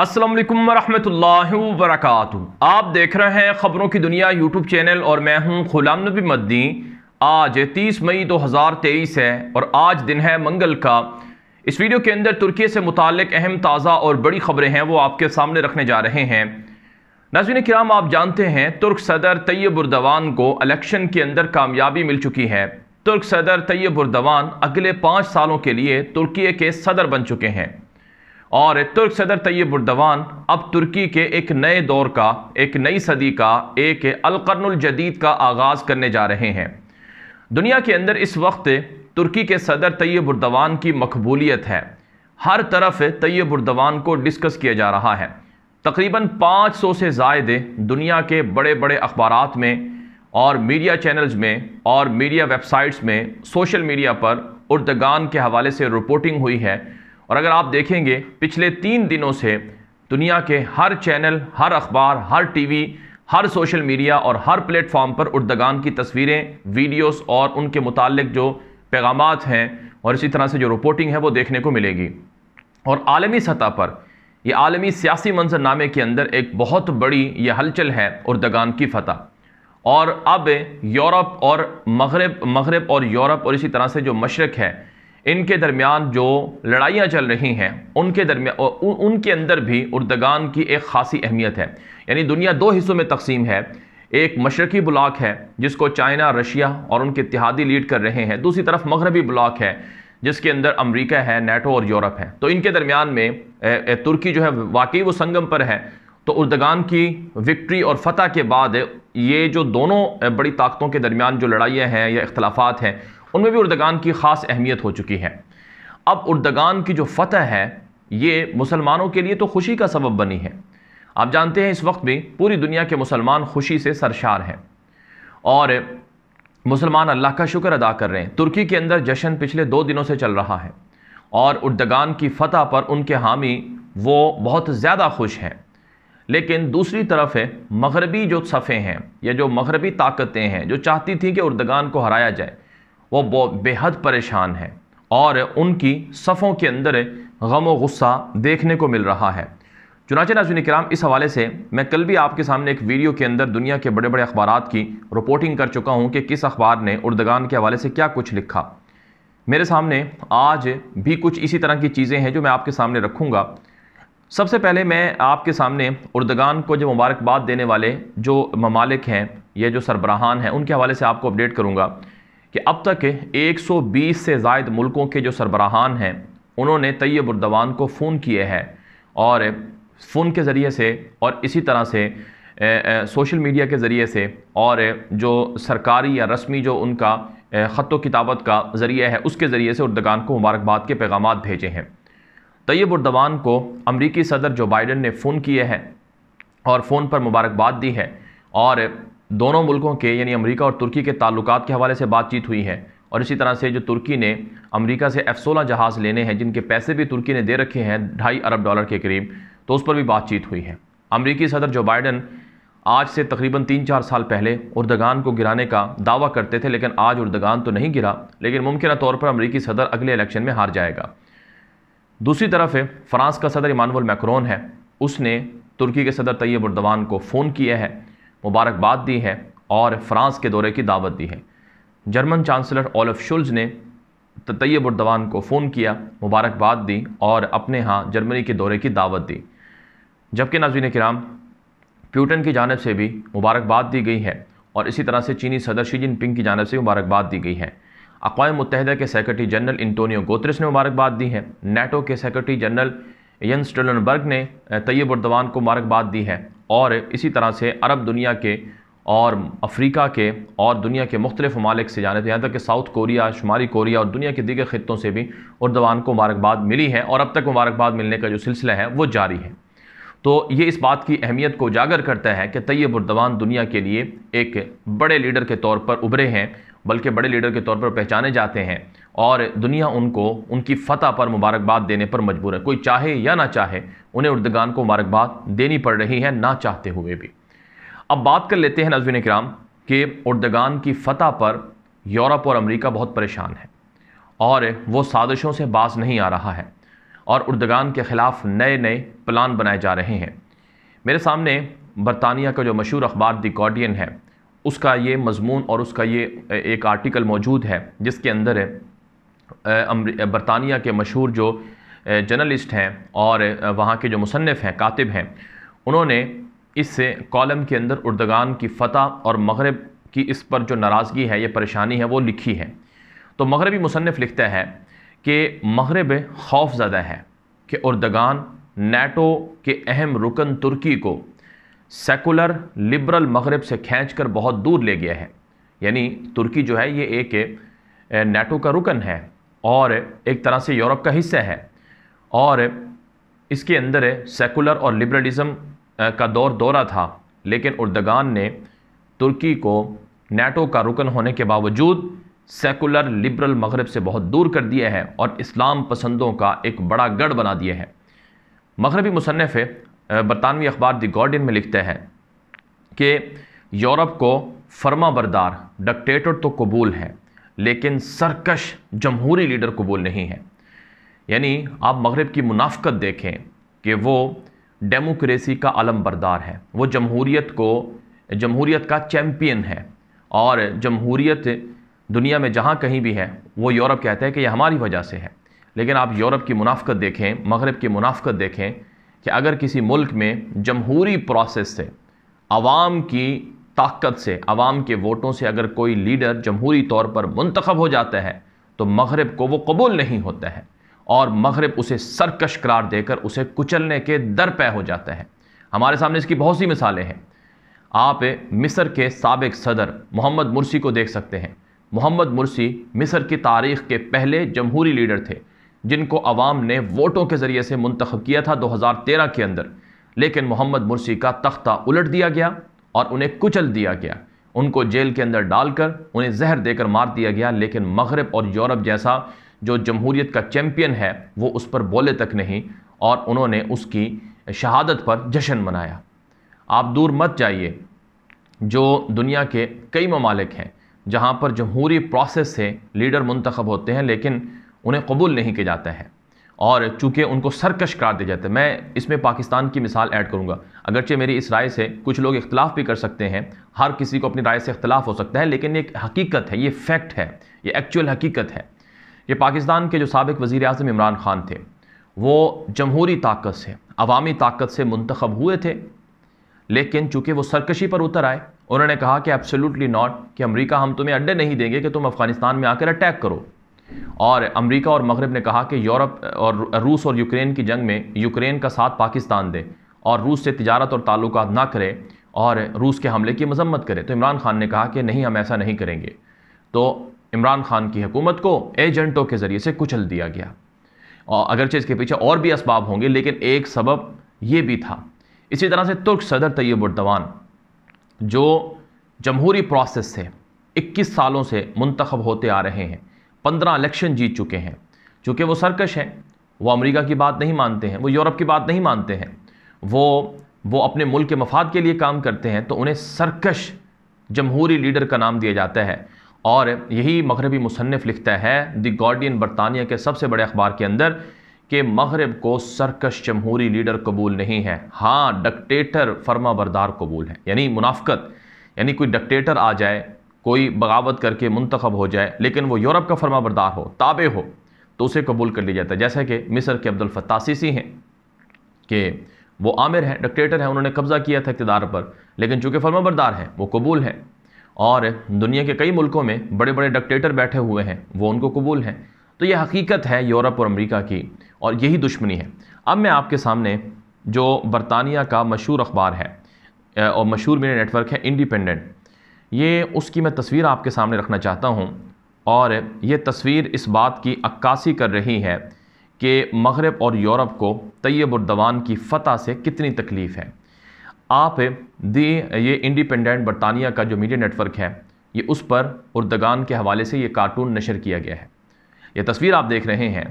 असलम वालेकुम वरक आप देख रहे हैं ख़बरों की दुनिया यूट्यूब चैनल और मैं हूं गुलाम नबी मद्दी आज 30 मई 2023 है और आज दिन है मंगल का इस वीडियो के अंदर तुर्की से मुतक अहम ताज़ा और बड़ी खबरें हैं वो आपके सामने रखने जा रहे हैं नाजिन कराम आप जानते हैं तुर्क सदर तैयब उर्दवान को अलेक्शन के अंदर कामयाबी मिल चुकी है तुर्क सदर तैयब उर्दवान अगले पाँच सालों के लिए तुर्की के सदर बन चुके हैं और तुर्क सदर उर्दवान अब तुर्की के एक नए दौर का एक नई सदी का एक अलकरनजदीद का आगाज़ करने जा रहे हैं दुनिया के अंदर इस वक्त तुर्की के सदर तैयबुर्दवान की मकबूलीत है हर तरफ उर्दवान को डिस्कस किया जा रहा है तकरीबन 500 से जायद दुनिया के बड़े बड़े अखबार में और मीडिया चैनल्स में और मीडिया वेबसाइट्स में सोशल मीडिया पर उर्दगान के हवाले से रिपोर्टिंग हुई है और अगर आप देखेंगे पिछले तीन दिनों से दुनिया के हर चैनल हर अखबार हर टीवी हर सोशल मीडिया और हर प्लेटफॉर्म पर उर्दगान की तस्वीरें वीडियोस और उनके मुतालिक जो पैगाम हैं और इसी तरह से जो रिपोर्टिंग है वो देखने को मिलेगी और आलमी सतह पर ये आलमी सियासी मंजरनामे के अंदर एक बहुत बड़ी यह हलचल है उर्दगान की फतह और अब यूरोप और मगरब मगरब और यूरोप और इसी तरह से जो मशरक है इनके दरमियान जो लड़ाइयाँ चल रही हैं उनके दरमिया उनके अंदर भी उर्दगान की एक खासी अहमियत है यानी दुनिया दो हिस्सों में तकसीम है एक मशरकी ब्लाक है जिसको चाइना रशिया और उनके इतिहादी लीड कर रहे हैं दूसरी तरफ मगरबी ब्लाक है जिसके अंदर अमरीका है नेटो और यूरोप है तो इनके दरमियान में ए, ए, तुर्की जो है वाकई वो संगम पर है तो उर्दगान की विक्ट्री और फतह के बाद ये जो दोनों बड़ी ताकतों के दरमियान जो लड़ाइयाँ हैं या अख्तलाफात हैं उनमें भी उर्दगान की ख़ास अहमियत हो चुकी है अब उर्दगान की जो फतह है ये मुसलमानों के लिए तो खुशी का सबब बनी है आप जानते हैं इस वक्त भी पूरी दुनिया के मुसलमान खुशी से सरशार हैं और मुसलमान अल्लाह का शुक्र अदा कर रहे हैं तुर्की के अंदर जश्न पिछले दो दिनों से चल रहा है और उर्दगान की फतह पर उनके हामी वो बहुत ज़्यादा खुश हैं लेकिन दूसरी तरफ है मगरबी जो सफ़े हैं या जो मगरबी ताकतें हैं जो चाहती थी कि उर्दगान को हराया जाए वो बेहद परेशान हैं और उनकी सफ़ों के अंदर गम व गुस्सा देखने को मिल रहा है चुनाचे नाजुन कराम इस हवाले से मैं कल भी आपके सामने एक वीडियो के अंदर दुनिया के बड़े बड़े अखबार की रिपोर्टिंग कर चुका हूँ कि किस अखबार ने उर्दगान के हवाले से क्या कुछ लिखा मेरे सामने आज भी कुछ इसी तरह की चीज़ें हैं जो मैं आपके सामने रखूँगा सबसे पहले मैं आपके सामने उर्दगान को जो मुबारकबाद देने वाले जो ममालिक हैं या जो सरबराहान हैं उनके हवाले से आपको अपडेट करूँगा कि अब तक 120 से जायद मुल्कों के जो सरबराहान हैं उन्होंने तैयब उर्दवान को फ़ोन किए हैं और फ़ोन के ज़रिए से और इसी तरह से ए, ए, सोशल मीडिया के ज़रिए से और जो सरकारी या रस्मी जो उनका ख़त किताबत का ज़रिए है उसके ज़रिए से उर्दगान को मुबारकबाद के पैगाम भेजे हैं तैयब उर्दवान को अमरीकी सदर जो बाइडन ने फ़ोन किए हैं और फ़ोन पर मुबारकबाद दी है और दोनों मुल्कों के यानी अमेरिका और तुर्की के ताल्लुक के हवाले से बातचीत हुई है और इसी तरह से जो तुर्की ने अमेरिका से एफ सोलह जहाज़ लेने हैं जिनके पैसे भी तुर्की ने दे रखे हैं ढाई अरब डॉलर के करीब तो उस पर भी बातचीत हुई है अमरीकी सदर जो बाइडन आज से तकरीबन तीन चार साल पहले उर्दगान को गिराने का दावा करते थे लेकिन आज उर्दगान तो नहीं गिरा लेकिन मुमकिन तौर पर अमरीकी सदर अगले इलेक्शन में हार जाएगा दूसरी तरफ है फ्रांस का सदर इमानुअल मैक्रोन है उसने तुर्की के सदर तैयब उर्दवान को फ़ोन किया है मुबारकबाद दी है और फ्रांस के दौरे की दावत दी है जर्मन चांसलर ओलफ शुल्ज ने तैयब उर्दवान को फ़ोन किया मुबारकबाद दी और अपने यहाँ जर्मनी के दौरे की दावत दी जबकि नाजीन कराम प्यूटन की जानब से भी मुबारकबाद दी गई है और इसी तरह से चीनी सदर शी जिनपिंग की जानब से मुबारकबाद दी गई है अकवा मुतहदा के सेक्रेटरी जनरल इंटोनियो गोत्रस ने मुबारकबाद दी है नेटो के सेक्रेटरी जनरल यन स्टोलनबर्ग ने तैयब उर्दवान को मुबारकबाद दी है और इसी तरह से अरब दुनिया के और अफ्रीका के और दुनिया के मुख्तलिफ ममालिक से जाने थे यहाँ तक कि साउथ कोरिया शुमाली कोरिया और दुनिया के दीगर ख़त्ों से भी उर्दवान को मुबारकबाद मिली है और अब तक मुबारकबाद मिलने का जो सिलसिला है वो जारी है तो ये इस बात की अहमियत को उजागर करता है कि तैयब उर्दवान दुनिया के लिए एक बड़े लीडर के तौर पर उभरे हैं बल्कि बड़े लीडर के तौर पर पहचाने जाते हैं और दुनिया उनको उनकी फ़तह पर मुबारकबाद देने पर मजबूर है कोई चाहे या ना चाहे उन्हें उर्दगान को मुबारकबाद देनी पड़ रही है ना चाहते हुए भी अब बात कर लेते हैं नजवीन कराम कि उर्दगान की फ़तह पर यूरोप और अमेरिका बहुत परेशान है और वो साजिशों से बाज नहीं आ रहा है और उर्दगान के ख़िलाफ़ नए नए प्लान बनाए जा रहे हैं मेरे सामने बरतानिया का जो मशहूर अखबार दी गार्डियन है उसका ये मजमून और उसका ये एक आर्टिकल मौजूद है जिसके अंदर है बरतानिया के मशहूर जो जर्नलिस्ट हैं और वहाँ के जो मुसनफ़ हैं कातिब हैं उन्होंने इस कॉलम के अंदर उर्दगान की फ़तह और मगरब की इस पर जो नाराज़गी है या परेशानी है वो लिखी है तो मगरबी मुसनफ़ लिखता है कि मगरब खौफ ज़्यादा है कि उर्दगान नेटो के अहम रुकन तुर्की को सेकुलर लिबरल मगरब से खींच कर बहुत दूर ले गया है यानी तुर्की जो है ये एक नेटो का रुकन है और एक तरह से यूरोप का हिस्सा है और इसके अंदर सेकुलर और लिबरलिज़म का दौर दौरा था लेकिन उर्दगान ने तुर्की को नेटो का रुकन होने के बावजूद सेकुलर लिबरल मगरब से बहुत दूर कर दिया है और इस्लाम पसंदों का एक बड़ा गढ़ बना दिया है मगरबी मुसनफ़ बरतानवी अखबार द गार्डियन में लिखते हैं कि यूरोप को फर्मा बरदार डक्टेटर तो कबूल है लेकिन सरकश जमहूरी लीडर कबूल नहीं है यानी आप मगरब की मुनाफ्त देखें कि वो डेमोक्रेसी का अलम बरदार है वो जमहूरीत को जमहूरीत का चैम्पियन है और जमहूरीत दुनिया में जहाँ कहीं भी है वो यूरोप कहते हैं कि ये हमारी वजह से है लेकिन आप यूरोप की मुनाफ्त देखें मगरब की मुनाफ्त देखें कि अगर किसी मुल्क में जमहूरी प्रोसेस से आवाम की ताकत से आवाम के वोटों से अगर कोई लीडर जमहूरी तौर पर मंतखब हो जाता है तो मगरब को वो कबूल नहीं होता है और मगरब उसे सरकश करार देकर उसे कुचलने के दर पे हो जाता है हमारे सामने इसकी बहुत सी मिसालें हैं आप मिस्र के सबक सदर मोहम्मद मुर्सी को देख सकते हैं मोहम्मद मुर्सी मिस्र की तारीख के पहले जमहूरी लीडर थे जिनको अवाम ने वोटों के ज़रिए से मंतखब किया था 2013 के अंदर लेकिन मोहम्मद मुर्सी का तख्ता उलट दिया गया और उन्हें कुचल दिया गया उनको जेल के अंदर डालकर उन्हें जहर देकर मार दिया गया लेकिन मगरब और यूरोप जैसा जो जमहूरीत का चैम्पियन है वो उस पर बोले तक नहीं और उन्होंने उसकी शहादत पर जश्न मनाया आप दूर मत जाइए जो दुनिया के कई ममालिक हैं जहाँ पर जमहूरी प्रोसेस से लीडर मंतखब होते हैं लेकिन उन्हें कबूल नहीं किया जाता है और चूँकि उनको सरकश करार दिया जाता है मैं इसमें पाकिस्तान की मिसाल ऐड करूँगा अगरचे मेरी इस राय से कुछ लोग इख्तलाफ भी कर सकते हैं हर किसी को अपनी राय से इख्तलाफ हो सकता है लेकिन ये हकीकत है ये फैक्ट है ये एक्चुअल हकीकत है ये पाकिस्तान के जो सबक वज़ी अजम इमरान ख़ान थे वो जमहूरी ताकत से अवामी ताकत से मंतखब हुए थे लेकिन चूँकि वो सरकशी पर उतर आए उन्होंने कहा कि एब्सोल्युटली नॉट कि अमरीका हम तुम्हें अड्डे नहीं देंगे कि तुम अफ़गानिस्तान में आकर अटैक करो और अमेरिका और मगरब ने कहा कि यूरोप और रूस और यूक्रेन की जंग में यूक्रेन का साथ पाकिस्तान दे और रूस से तजारत और ताल्लुक ना करे और रूस के हमले की मजम्मत करे तो इमरान खान ने कहा कि नहीं हम ऐसा नहीं करेंगे तो इमरान खान की हुकूमत को एजेंटों के ज़रिए से कुचल दिया गया और अगरचे इसके पीछे और भी इसबाब होंगे लेकिन एक सबब ये भी था इसी तरह से तुर्क सदर तैयब उर्दवान जो जमहूरी प्रोसेस से 21 सालों से मुंतखब होते आ रहे हैं पंद्रह इलेक्शन जीत चुके हैं चूँकि वो सरकश हैं वो अमेरिका की बात नहीं मानते हैं वो यूरोप की बात नहीं मानते हैं वो वो अपने मुल्क के मफाद के लिए काम करते हैं तो उन्हें सरकश जमहूरी लीडर का नाम दिया जाता है और यही मगरबी मुसनफ़ लिखता है द गार्डियन बरतानिया के सबसे बड़े अखबार के अंदर कि मगरब को सरकश जमहूरी लीडर कबूल नहीं है हाँ डक्टेटर फर्मा बरदार कबूल है यानी मुनाफ्त यानी कोई डक्टेटर आ जाए कोई बगावत करके मंतखब हो जाए लेकिन वो यूरोप का फर्मा बरदार हो ताबे हो तो उसे कबूल कर लिया जाता है जैसा कि मिस्र के अब्दुलफतासीसी हैं कि वो आमिर हैं डिक्टेटर हैं उन्होंने कब्ज़ा किया था इकतदार पर लेकिन चूँकि फर्मा बरदार हैं वो कबूल हैं और दुनिया के कई मुल्कों में बड़े बड़े डिक्टेटर बैठे हुए हैं वो उनको कबूल हैं तो यह हकीकत है यूरोप और अमरीका की और यही दुश्मनी है अब मैं आपके सामने जो बरतानिया का मशहूर अखबार है और मशहूर मेरे नेटवर्क है इंडिपेंडेंट ये उसकी मैं तस्वीर आपके सामने रखना चाहता हूँ और ये तस्वीर इस बात की अक्कासी कर रही है कि मगरब और यूरोप को तयबुरदवान की फ़तह से कितनी तकलीफ़ है आप दी ये इंडिपेंडेंट बरतानिया का जो मीडिया नेटवर्क है ये उस पर उर्दगान के हवाले से ये कार्टून नशर किया गया है ये तस्वीर आप देख रहे हैं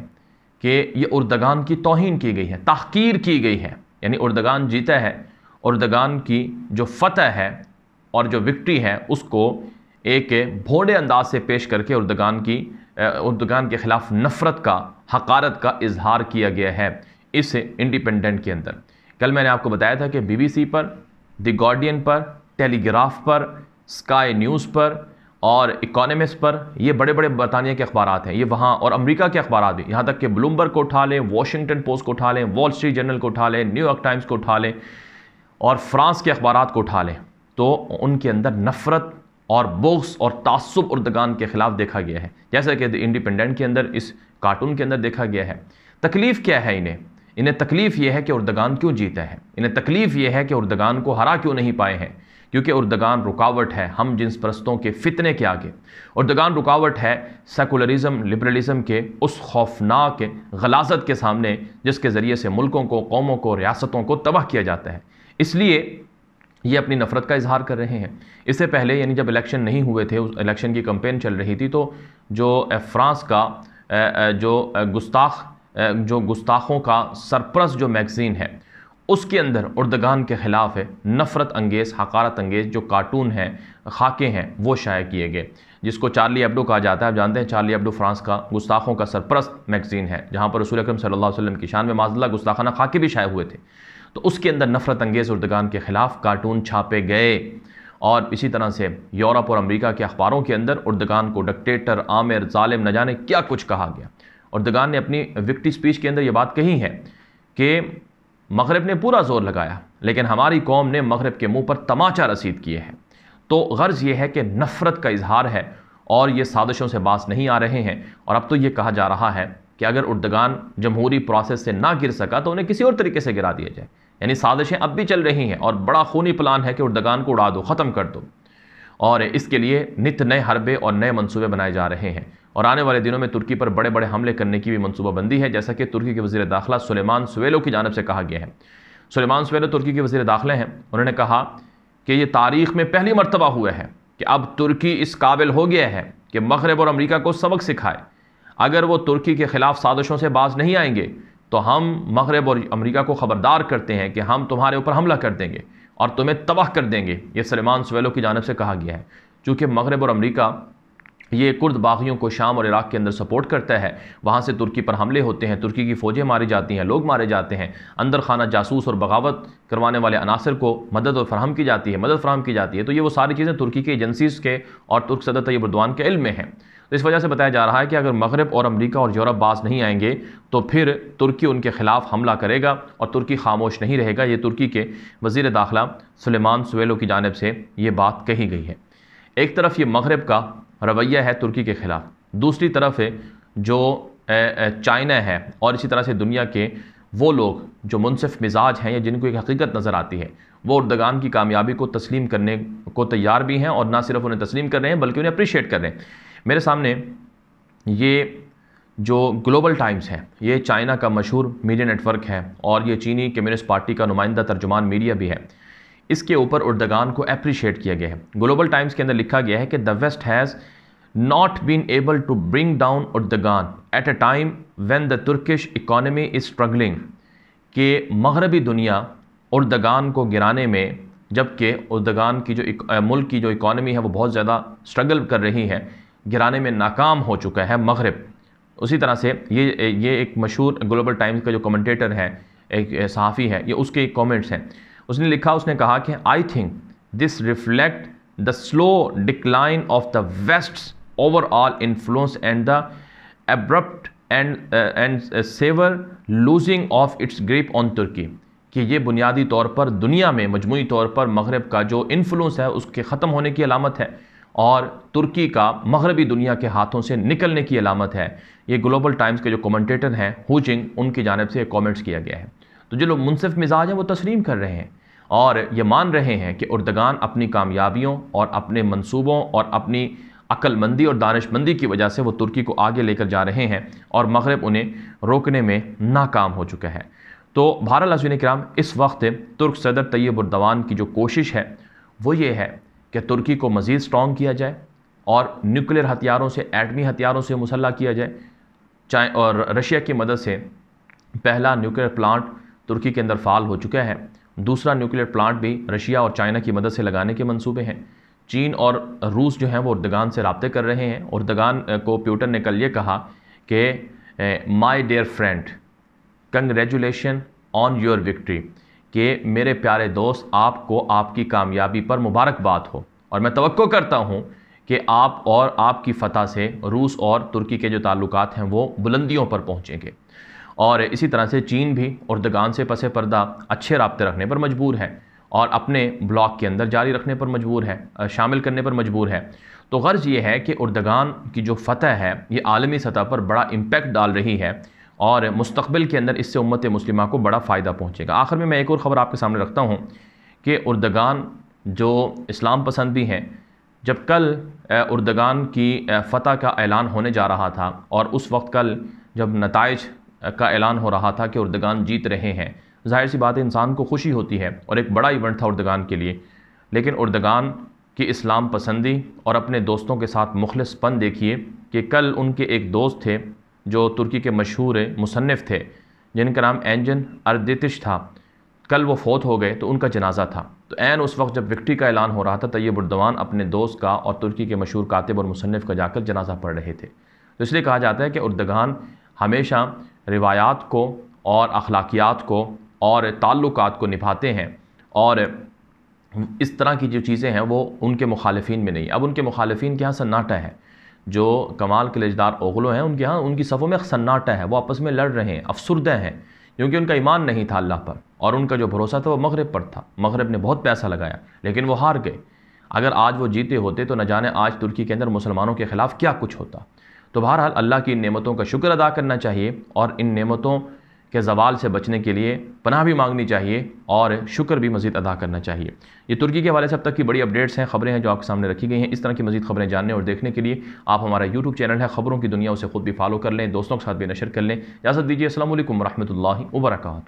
कि ये उर्दगान की तोहन की गई है तहकीर की गई है यानी उर्दगान जीता है उर्दगान की जो फ़तह है और जो विक्ट्री है उसको एक भोंडे अंदाज से पेश करके उर्दगान की उर्दगान के ख़िलाफ़ नफ़रत का हकारत का इजहार किया गया है इस इंडिपेंडेंट के अंदर कल मैंने आपको बताया था कि बीबीसी पर द गार्डियन पर टेलीग्राफ पर स्काई न्यूज़ पर और इकोनॉमिस्ट पर ये बड़े बड़े बरतानिया के अखबार हैं ये वहाँ और अमेरिका के अखबार भी यहाँ तक कि ब्लूमबर्ग को उठा लें वाशिंगटन पोस्ट को उठा लें वॉल स्ट्रीट जर्नल को उठा लें न्यूयॉर्क टाइम्स को उठा लें और फ्रांस के अखबार को उठा लें तो उनके अंदर नफ़रत और बोक्स और तसब उर्दगान के ख़िलाफ़ देखा गया है जैसा कि इंडिपेंडेंट के अंदर इस कार्टून के अंदर देखा गया है तकलीफ़ क्या है इन्हें इन्हें तकलीफ़ यह है कि उर्दगान क्यों जीता है इन्हें तकलीफ़ यह है कि उर्दगान को हरा क्यों नहीं पाए हैं क्योंकि उर्दगान रुकावट है हम जिन परस्तों के फितने के आगे उर्दगान रुकावट है सेकुलरिज़म लिबरलिज़म के उस खौफनाक गलाजत के सामने जिसके ज़रिए से मुल्कों को कौमों को रियासतों को तबाह किया जाता है इसलिए ये अपनी नफ़रत का इजहार कर रहे हैं इससे पहले यानी जब इलेक्शन नहीं हुए थे उस इलेक्शन की कंपेन चल रही थी तो जो फ्रांस का जो गुस्ताख जो गुस्ताखों का सरप्रस जो मैगज़ीन है उसके अंदर उर्दगान के ख़िलाफ़ है नफ़रत अंगेज़ हकारत अंगेज़ जो कार्टून हैं खाके हैं वो शाये किए गए जिसको चार्ली अब्डो कहा जाता है आप जानते हैं चार्ली अब्डो फ्रांस का गुस्ताखों का सरप्रस्त मैगज़ीन है जहाँ पर रसूल अक्रम सल्लल्लाहु अलैहि वसल्लम की शान में माजल्ला गुस्ताखाना खाके भी शाये हुए थे तो उसके अंदर नफरत अंगेज़ उर्दगान के ख़िलाफ़ कार्टून छापे गए और इसी तरह से यूरोप और अमेरिका के अखबारों के अंदर उर्दगान को डक्टेटर आमिर ालिम न जाने क्या कुछ कहा गया उर्दगान ने अपनी विक्टी स्पीच के अंदर ये बात कही है कि मगरब ने पूरा जोर लगाया लेकिन हमारी कौम ने मगरब के मुंह पर तमाचा रसीद किए हैं तो गर्ज़ यह है कि नफ़रत का इजहार है और ये साजिशों से बास नहीं आ रहे हैं और अब तो ये कहा जा रहा है कि अगर उर्दगान जमहूरी प्रोसेस से ना गिर सका तो उन्हें किसी और तरीके से गिरा दिया जाए यानी साजिशें अब भी चल रही हैं और बड़ा खूनी प्लान है कि उर्दगान को उड़ा दो ख़त्म कर दो और इसके लिए नित नए हरबे और नए मनसूबे बनाए जा रहे हैं और आने वाले दिनों में तुर्की पर बड़े बड़े हमले करने की भी मनसूबाबंदी है जैसा कि तुर्की के वजी दाखिला सुलेमान सवेलो की जानब से कहा गया है सुलेमान सवेलो तुर्की के वजी दाखिले हैं उन्होंने कहा कि ये तारीख़ में पहली मरतबा हुआ है कि अब तुर्की इस काबिल हो गया है कि मगरब और अमरीका को सबक सिखाए अगर वो तुर्की के ख़िलाफ़ साजिशों से बाज नहीं आएंगे तो हम मगरब और अमरीका को ख़बरदार करते हैं कि हम तुम्हारे ऊपर हमला कर देंगे और तुम्हें तबाह कर देंगे ये सलमान सवेलो की जानब से कहा गया है चूँकि मगरब और अमरीका ये कुर्द बागियों को शाम और इराक़ के अंदर सपोर्ट करता है वहाँ से तुर्की पर हमले होते हैं तुर्की की फ़ौजें मारी जाती हैं लोग मारे जाते हैं अंदर खाना जासूस और बगावत करवाने वाले अनासर को मदद और फरहम की जाती है मदद फरहम की जाती है तो ये वो सारी चीज़ें तुर्की की एजेंसीज़ के और तुर्क सदर तयब उर्दवान के इल्म में हैं तो इस वजह से बताया जा रहा है कि अगर मगरब और अमरीका और यूरोप बाज नहीं आएंगे तो फिर तुर्की उनके ख़िलाफ़ हमला करेगा और तुर्की खामोश नहीं रहेगा ये तुर्की के वजीर दाखिला सलेमान सवेलो की जानब से ये बात कही गई है एक तरफ ये मगरब का रवैया है तुर्की के ख़िलाफ़ दूसरी तरफ है जो चाइना है और इसी तरह से दुनिया के वो लोग जो मुनसिफ मिजाज हैं या जिनको एक हकीकत नज़र आती है वो उर्दगान की कामयाबी को तस्लीम करने को तैयार भी हैं और ना सिर्फ उन्हें तस्लीम कर रहे हैं बल्कि उन्हें अप्रिशिएट कर रहे हैं मेरे सामने ये जो ग्लोबल टाइम्स है ये चाइना का मशहूर मीडिया नेटवर्क है और ये चीनी कम्युनिस्ट पार्टी का नुमाइंदा तर्जुमान मीडिया भी है इसके ऊपर उर्दगान को अप्रिशिएट किया गया है ग्लोबल टाइम्स के अंदर लिखा गया है कि the West has not been able to bring down Erdogan at a time when the Turkish economy is struggling के मगरबी दुनिया उर्दगान को गिराने में जबकि उर्दगान की जो मुल्क की जो इकॉनमी है वो बहुत ज़्यादा स्ट्रगल कर रही है गिराने में नाकाम हो चुका है मगरब उसी तरह से ये ये एक मशहूर ग्लोबल टाइम्स का जो कमेंटेटर है एक सहाफ़ी है ये उसके कमेंट्स हैं उसने लिखा उसने कहा कि I think this reflect the slow decline of the West overall influence and the abrupt end and severe losing of its grip on Turkey कि ये बुनियादी तौर पर दुनिया में मजमू तौर पर मगरब का जो इन्फ्लुएंस है उसके ख़त्म होने की अलामत है और तुर्की का मगरबी दुनिया के हाथों से निकलने की अलामत है ये ग्लोबल टाइम्स के जो कमेंटेटर हैं हुचिंग उनकी जानब से कॉमेंट्स किया गया है तो जो लोग मुनसिफ मिजाज हैं वो तस्लीम कर रहे हैं और ये मान रहे हैं कि उर्दगान अपनी कामयाबियों और अपने मंसूबों और अपनी अक्लमंदी और दानशमंदी की वजह से वो तुर्की को आगे लेकर जा रहे हैं और मगरब उन्हें रोकने में नाकाम हो चुका है तो भारत लजीन कराम इस वक्त तुर्क सदर तैयब उर्दवान की जो कोशिश है वो ये है कि तुर्की को मज़ीद स्ट्रॉन्ग किया जाए और न्यूक्लियर हथियारों से एटमी हथियारों से मुसल्ला किया जाए चाहे और रशिया की मदद से पहला न्यूक्लियर प्लांट तुर्की के अंदर फाल हो चुका है दूसरा न्यूक्लियर प्लांट भी रशिया और चाइना की मदद से लगाने के मंसूबे हैं चीन और रूस जो हैं वो उर्दगान से रबते कर रहे हैं उर्दगान को प्यूटन ने कल ये कहा कि my dear friend congratulation on your victory कि मेरे प्यारे दोस्त आपको आपकी कामयाबी पर मुबारकबाद हो और मैं तो करता हूँ कि आप और आपकी फतह से रूस और तुर्की के जो ताल्लुक हैं वो बुलंदियों पर पहुँचेंगे और इसी तरह से चीन भी उर्दगान से पसे पर्दा अच्छे रबते रखने पर मजबूर है और अपने ब्लॉक के अंदर जारी रखने पर मजबूर है शामिल करने पर मजबूर है तो गर्ज़ यह है कि उर्दगान की जो फतह है ये आलमी सतह पर बड़ा इम्पेक्ट डाल रही है और मुस्तबिल के अंदर इससे उम्मत मुस्लिमा को बड़ा फ़ायदा पहुँचेगा आखिर में मैं एक और ख़बर आपके सामने रखता हूँ कि उर्दगान जो इस्लाम पसंद भी हैं जब कल उर्दगान की फ़तह का ऐलान होने जा रहा था और उस वक्त कल जब नतज का ऐलान हो रहा था कि उर्दगान जीत रहे हैं जाहिर सी बात है इंसान को खुशी होती है और एक बड़ा इवेंट था उर्दगान के लिए लेकिन उर्दगान की इस्लाम पसंदी और अपने दोस्तों के साथ मुखलसपन देखिए कि कल उनके एक दोस्त थे जो तुर्की के मशहूर मुसनफ़ थे जिनका नाम एंजन अरदितिश था कल वो फौत हो गए तो उनका जनाजा था तो एन उस वक्त जब विक्ट्री का ऐलान हो रहा था तैयब उर्दवान अपने दोस्त का और तुर्की के मशहूर कातिब और मुसनफ़ का जाकर जनाजा पढ़ रहे थे तो इसलिए कहा जाता है कि उर्दगान हमेशा रिवायात को और अखलाकियात को और ताल्लुक़ को निभाते हैं और इस तरह की जो चीज़ें हैं वो उनके मुखालफी में नहीं अब उनके मुखालफी के यहाँ सन्नाटा है जो कमाल किलेजदार ओगलों हैं उनके यहाँ उनकी सफ़ों में सन्नाटा है वो आपस में लड़ रहे हैं अफसरदे हैं क्योंकि उनका ईमान नहीं था अल्लाह पर और उनका जो भरोसा था वो मगरब पर था मगरब ने बहुत पैसा लगाया लेकिन वो हार गए अगर आज वो जीते होते तो न जाने आज तुर्की के अंदर मुसलमानों के ख़िलाफ़ क्या कुछ होता तो बहरहाल अल्लाह की इन नेमतों का शुक्र अदा करना चाहिए और इन नेमतों के जवाल से बचने के लिए पनाह भी मांगनी चाहिए और शुक्र भी मजीद अदा करना चाहिए ये तुर्की के हवाले से अब तक की बड़ी अपडेट्स हैं खबरें हैं जो आपके सामने रखी गई हैं इस तरह की मजीद खबरें जानने और देखने के लिए आप हमारा यूट्यूब चैनल है खबरों की दुनिया उसे खुद भी फॉलो कर लें दोस्तों के साथ भी नशर कर लें इजाज़त दीजिए असल वरहमल वर्का